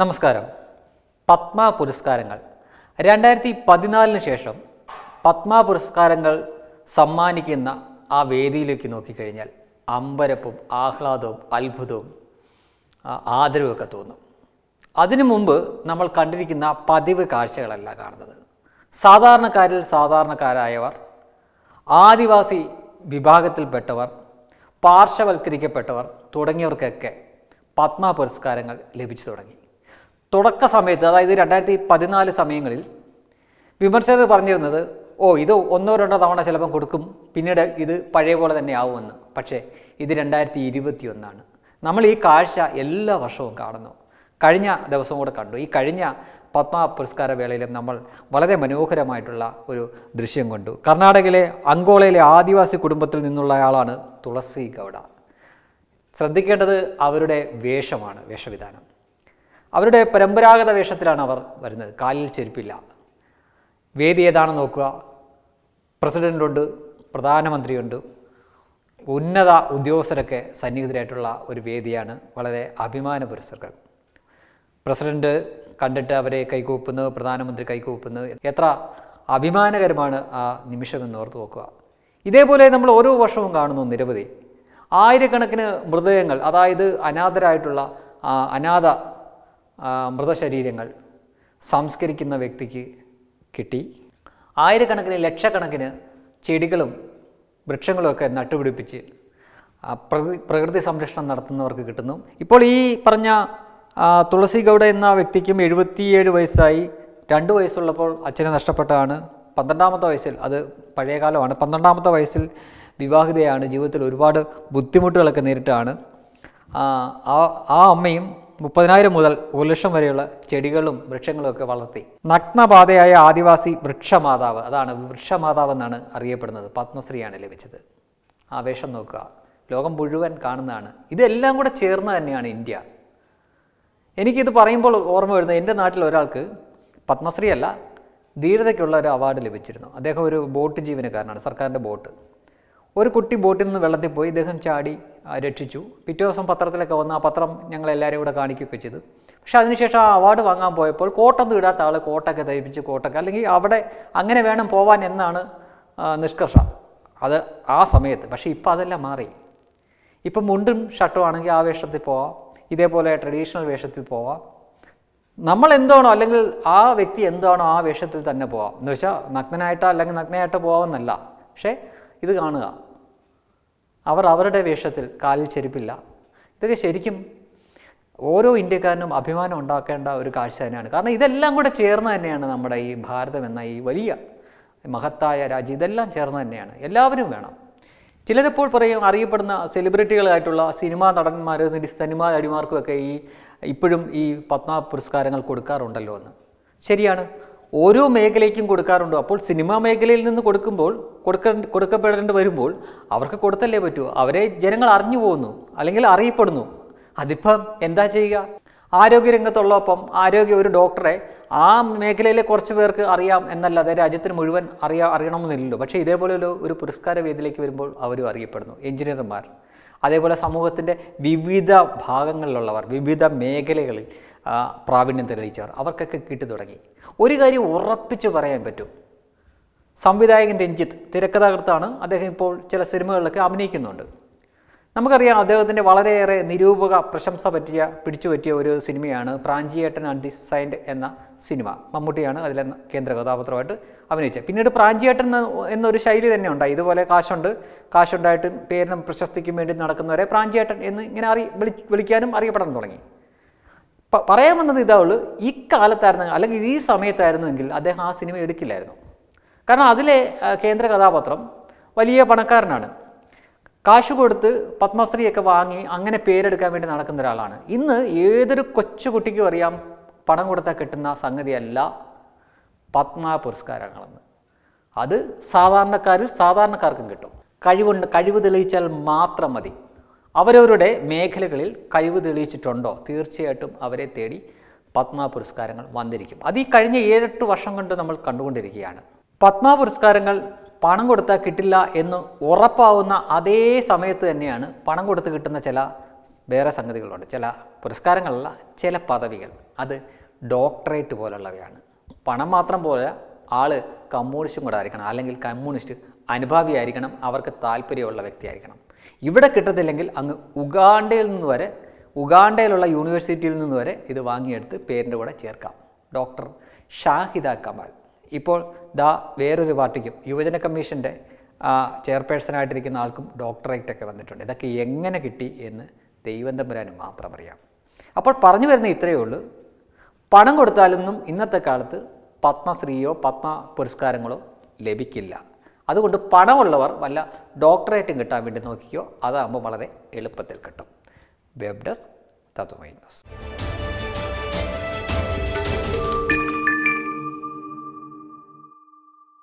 നമസ്കാരം പത്മ പുരസ്കാരങ്ങൾ രണ്ടായിരത്തി പതിനാലിന് ശേഷം പത്മ പുരസ്കാരങ്ങൾ സമ്മാനിക്കുന്ന ആ വേദിയിലേക്ക് നോക്കിക്കഴിഞ്ഞാൽ അമ്പരപ്പും ആഹ്ലാദവും അത്ഭുതവും ആദരവൊക്കെ തോന്നും അതിനു മുമ്പ് നമ്മൾ കണ്ടിരിക്കുന്ന പതിവ് കാഴ്ചകളല്ല കാണുന്നത് സാധാരണക്കാരിൽ സാധാരണക്കാരായവർ ആദിവാസി വിഭാഗത്തിൽപ്പെട്ടവർ പാർശ്വവൽക്കരിക്കപ്പെട്ടവർ തുടങ്ങിയവർക്കൊക്കെ പത്മ പുരസ്കാരങ്ങൾ ലഭിച്ചു തുടങ്ങി തുടക്ക സമയത്ത് അതായത് രണ്ടായിരത്തി പതിനാല് സമയങ്ങളിൽ വിമർശകർ പറഞ്ഞിരുന്നത് ഓ ഇത് ഒന്നോ രണ്ടോ തവണ ചിലപ്പം കൊടുക്കും പിന്നീട് ഇത് പഴയ പോലെ തന്നെ ആവുമെന്ന് പക്ഷേ ഇത് രണ്ടായിരത്തി ഇരുപത്തി ഒന്നാണ് നമ്മൾ ഈ കാഴ്ച എല്ലാ വർഷവും കാണുന്നു കഴിഞ്ഞ ദിവസം കൂടെ കണ്ടു ഈ കഴിഞ്ഞ പത്മ പുരസ്കാര വേളയിലും നമ്മൾ വളരെ മനോഹരമായിട്ടുള്ള ഒരു ദൃശ്യം കണ്ടു കർണാടകയിലെ അങ്കോളയിലെ ആദിവാസി കുടുംബത്തിൽ നിന്നുള്ള ആളാണ് തുളസി ഗൗഡ ശ്രദ്ധിക്കേണ്ടത് അവരുടെ വേഷമാണ് വേഷവിധാനം അവരുടെ പരമ്പരാഗത വേഷത്തിലാണ് അവർ വരുന്നത് കാലിൽ ചെരുപ്പില്ല വേദി ഏതാണെന്ന് നോക്കുക പ്രസിഡൻ്റുണ്ട് പ്രധാനമന്ത്രിയുണ്ട് ഉന്നത ഉദ്യോഗസ്ഥരൊക്കെ സന്നിഹിതരായിട്ടുള്ള ഒരു വേദിയാണ് വളരെ അഭിമാന പുരസ്കരം പ്രസിഡന്റ് കണ്ടിട്ട് അവരെ കൈകൂപ്പുന്നു പ്രധാനമന്ത്രി കൈകൂപ്പുന്നു എത്ര അഭിമാനകരമാണ് ആ നിമിഷമെന്ന് ഓർത്ത് നോക്കുക ഇതേപോലെ നമ്മൾ ഓരോ വർഷവും കാണുന്നു നിരവധി ആയിരക്കണക്കിന് മൃതദേഹങ്ങൾ അതായത് അനാഥരായിട്ടുള്ള അനാഥ മൃതശരീരങ്ങൾ സംസ്കരിക്കുന്ന വ്യക്തിക്ക് കിട്ടി ആയിരക്കണക്കിന് ലക്ഷക്കണക്കിന് ചെടികളും വൃക്ഷങ്ങളുമൊക്കെ നട്ടുപിടിപ്പിച്ച് പ്രകൃതി പ്രകൃതി സംരക്ഷണം നടത്തുന്നവർക്ക് കിട്ടുന്നു ഇപ്പോൾ ഈ പറഞ്ഞ തുളസി ഗൗഡ എന്ന വ്യക്തിക്കും എഴുപത്തിയേഴ് വയസ്സായി രണ്ട് വയസ്സുള്ളപ്പോൾ അച്ഛനെ നഷ്ടപ്പെട്ടാണ് പന്ത്രണ്ടാമത്തെ വയസ്സിൽ അത് പഴയകാലമാണ് പന്ത്രണ്ടാമത്തെ വയസ്സിൽ വിവാഹിതയാണ് ജീവിതത്തിൽ ഒരുപാട് ബുദ്ധിമുട്ടുകളൊക്കെ നേരിട്ടാണ് ആ ആ അമ്മയും മുപ്പതിനായിരം മുതൽ ഒരു ലക്ഷം വരെയുള്ള ചെടികളും വൃക്ഷങ്ങളും ഒക്കെ വളർത്തി നഗ്നപാതയായ ആദിവാസി വൃക്ഷമാതാവ് അതാണ് വൃക്ഷമാതാവ് എന്നാണ് അറിയപ്പെടുന്നത് പത്മശ്രീയാണ് ലഭിച്ചത് ആവേശം നോക്കുക ലോകം മുഴുവൻ കാണുന്നതാണ് ഇതെല്ലാം കൂടെ ചേർന്ന് തന്നെയാണ് ഇന്ത്യ എനിക്കിത് പറയുമ്പോൾ ഓർമ്മ വരുന്നത് എൻ്റെ നാട്ടിൽ ഒരാൾക്ക് പത്മശ്രീ അല്ല ധീരതയ്ക്കുള്ള ഒരു അവാർഡ് ലഭിച്ചിരുന്നു അദ്ദേഹം ഒരു ബോട്ട് ജീവനക്കാരനാണ് സർക്കാരിൻ്റെ ബോട്ട് ഒരു കുട്ടി ബോട്ടിൽ നിന്ന് വെള്ളത്തിൽ പോയി ഇദ്ദേഹം ചാടി രക്ഷിച്ചു പിറ്റേ ദിവസം പത്രത്തിലൊക്കെ വന്ന് ആ പത്രം ഞങ്ങളെല്ലാവരും കൂടെ കാണിക്കുകയൊക്കെ ചെയ്തു പക്ഷേ അതിനുശേഷം ആ അവാർഡ് വാങ്ങാൻ പോയപ്പോൾ കോട്ടൊന്നും ഇടാത്ത ആൾ കോട്ടൊക്കെ തയ്പ്പിച്ച് കോട്ടൊക്കെ അല്ലെങ്കിൽ അവിടെ അങ്ങനെ വേണം പോവാൻ എന്നാണ് നിഷ്കർഷ അത് ആ സമയത്ത് പക്ഷേ ഇപ്പം അതെല്ലാം മാറി ഇപ്പം മുണ്ടും ഷർട്ടും ആണെങ്കിൽ ആ വേഷത്തിൽ പോവാം ഇതേപോലെ ട്രഡീഷണൽ വേഷത്തിൽ പോവാം നമ്മൾ എന്താണോ അല്ലെങ്കിൽ ആ വ്യക്തി എന്താണോ ആ വേഷത്തിൽ തന്നെ പോവാം എന്ന് വെച്ചാൽ നഗ്നനായിട്ടോ അല്ലെങ്കിൽ നഗ്നയായിട്ടോ പോവാമെന്നല്ല പക്ഷേ ഇത് കാണുക അവർ അവരുടെ വേഷത്തിൽ കാലിൽ ചെരുപ്പില്ല ഇതൊക്കെ ശരിക്കും ഓരോ ഇന്ത്യക്കാരനും അഭിമാനം ഉണ്ടാക്കേണ്ട ഒരു കാഴ്ച തന്നെയാണ് കാരണം ഇതെല്ലാം കൂടെ ചേർന്ന് തന്നെയാണ് നമ്മുടെ ഈ ഭാരതം എന്ന ഈ വലിയ മഹത്തായ രാജ്യം ഇതെല്ലാം ചേർന്ന് തന്നെയാണ് എല്ലാവരും വേണം ചിലരിപ്പോൾ പറയും അറിയപ്പെടുന്ന സെലിബ്രിറ്റികളായിട്ടുള്ള സിനിമാ നടന്മാർ സിനിമാ നടിമാർക്കുമൊക്കെ ഈ ഇപ്പോഴും ഈ പത്മ പുരസ്കാരങ്ങൾ കൊടുക്കാറുണ്ടല്ലോ എന്ന് ശരിയാണ് ഓരോ മേഖലയ്ക്കും കൊടുക്കാറുണ്ടോ അപ്പോൾ സിനിമാ മേഖലയിൽ നിന്ന് കൊടുക്കുമ്പോൾ കൊടുക്ക കൊടുക്കപ്പെടേണ്ടി വരുമ്പോൾ അവർക്ക് കൊടുത്തല്ലേ പറ്റൂ അവരെ ജനങ്ങൾ അറിഞ്ഞു പോകുന്നു അല്ലെങ്കിൽ അറിയപ്പെടുന്നു അതിപ്പം എന്താ ചെയ്യുക ആരോഗ്യരംഗത്തുള്ളപ്പം ആരോഗ്യ ഒരു ഡോക്ടറെ ആ മേഖലയിലെ കുറച്ച് പേർക്ക് അറിയാം എന്നല്ലാതെ രാജ്യത്തിന് മുഴുവൻ അറിയാ അറിയണമെന്നില്ലല്ലോ പക്ഷേ ഇതേപോലെ ഒരു പുരസ്കാര വേദിയിലേക്ക് വരുമ്പോൾ അവരും അറിയപ്പെടുന്നു എഞ്ചിനീയർമാർ അതേപോലെ സമൂഹത്തിൻ്റെ വിവിധ ഭാഗങ്ങളിലുള്ളവർ വിവിധ മേഖലകളിൽ പ്രാവീണ്യം തെളിയിച്ചവർ അവർക്കൊക്കെ കിട്ടി തുടങ്ങി ഒരു കാര്യം ഉറപ്പിച്ച് പറയാൻ പറ്റും സംവിധായകൻ രഞ്ജിത്ത് തിരക്കഥാകൃത്താണ് അദ്ദേഹം ഇപ്പോൾ ചില സിനിമകളിലൊക്കെ അഭിനയിക്കുന്നുണ്ട് നമുക്കറിയാം അദ്ദേഹത്തിൻ്റെ വളരെയേറെ നിരൂപക പ്രശംസ പറ്റിയ പിടിച്ചു പറ്റിയ ഒരു സിനിമയാണ് പ്രാഞ്ചിയേട്ടൻ ആൻഡ് ദി സൈൻഡ് എന്ന സിനിമ മമ്മൂട്ടിയാണ് അതിലെ കേന്ദ്ര കഥാപാത്രമായിട്ട് അഭിനയിച്ചത് പിന്നീട് പ്രാഞ്ചിയേട്ടൻ എന്നൊരു ശൈലി തന്നെ ഉണ്ടായി ഇതുപോലെ കാശുണ്ട് കാശുണ്ടായിട്ട് പേരിനും പ്രശസ്തിക്കും വേണ്ടി നടക്കുന്നവരെ പ്രാഞ്ചിയേട്ടൻ എന്ന് ഇങ്ങനെ അറി വിളി വിളിക്കാനും അറിയപ്പെടാൻ തുടങ്ങി പറയാൻ വന്നത് ഈ ഇക്കാലത്തായിരുന്നു അല്ലെങ്കിൽ ഈ സമയത്തായിരുന്നുവെങ്കിൽ അദ്ദേഹം ആ സിനിമ എടുക്കില്ലായിരുന്നു കാരണം അതിലെ കേന്ദ്ര കഥാപാത്രം വലിയ പണക്കാരനാണ് കാശു കൊടുത്ത് പത്മശ്രീയൊക്കെ വാങ്ങി അങ്ങനെ പേരെടുക്കാൻ വേണ്ടി നടക്കുന്ന ഒരാളാണ് ഇന്ന് ഏതൊരു കൊച്ചുകുട്ടിക്കും അറിയാം പണം കൊടുത്താൽ കിട്ടുന്ന സംഗതിയല്ല പത്മ പുരസ്കാരങ്ങളെന്ന് അത് സാധാരണക്കാരിൽ സാധാരണക്കാർക്കും കിട്ടും കഴിവുണ്ട് കഴിവ് തെളിയിച്ചാൽ മാത്രം മതി അവരവരുടെ മേഖലകളിൽ കഴിവ് തെളിയിച്ചിട്ടുണ്ടോ തീർച്ചയായിട്ടും അവരെ തേടി പത്മ പുരസ്കാരങ്ങൾ വന്നിരിക്കും അത് ഈ കഴിഞ്ഞ ഏഴെട്ട് വർഷം കൊണ്ട് നമ്മൾ കണ്ടുകൊണ്ടിരിക്കുകയാണ് പത്മ പുരസ്കാരങ്ങൾ പണം കൊടുത്താൽ കിട്ടില്ല എന്ന് ഉറപ്പാവുന്ന അതേ സമയത്ത് തന്നെയാണ് പണം കൊടുത്ത് കിട്ടുന്ന ചില വേറെ സംഗതികളുണ്ട് ചില പുരസ്കാരങ്ങളല്ല ചില പദവികൾ അത് ഡോക്ടറേറ്റ് പോലുള്ളവയാണ് പണം മാത്രം പോലെ ആൾ കമ്മ്യൂണിസ്റ്റും കൂടെ ആയിരിക്കണം അല്ലെങ്കിൽ കമ്മ്യൂണിസ്റ്റ് അനുഭാവി ആയിരിക്കണം അവർക്ക് താല്പര്യമുള്ള വ്യക്തിയായിരിക്കണം ഇവിടെ കിട്ടത്തില്ലെങ്കിൽ അങ്ങ് ഉഗാണ്ടയിൽ നിന്ന് വരെ ഉഗാണ്ടയിലുള്ള യൂണിവേഴ്സിറ്റിയിൽ നിന്ന് വരെ ഇത് വാങ്ങിയെടുത്ത് പേരിൻ്റെ കൂടെ ചേർക്കാം ഡോക്ടർ ഷാഹിദ കമാൽ ഇപ്പോൾ ദാ വേറൊരു പാർട്ടിക്കും യുവജന കമ്മീഷൻ്റെ ആയിട്ടിരിക്കുന്ന ആൾക്കും ഡോക്ടറേറ്റ് ഒക്കെ വന്നിട്ടുണ്ട് ഇതൊക്കെ എങ്ങനെ കിട്ടി എന്ന് ദൈവം തമ്പുരാന് മാത്രം അറിയാം അപ്പോൾ പറഞ്ഞു വരുന്ന ഇത്രയേ ഉള്ളൂ പണം കൊടുത്താലൊന്നും ഇന്നത്തെ കാലത്ത് പത്മശ്രീയോ പത്മ പുരസ്കാരങ്ങളോ ലഭിക്കില്ല അതുകൊണ്ട് പണമുള്ളവർ വല്ല ഡോക്ടറേറ്റും കിട്ടാൻ വേണ്ടി നോക്കിക്കോ അതാകുമ്പോൾ വളരെ എളുപ്പത്തിൽ കിട്ടും വെബ് ഡെസ്ക് തത്വമൈ ന്യൂസ്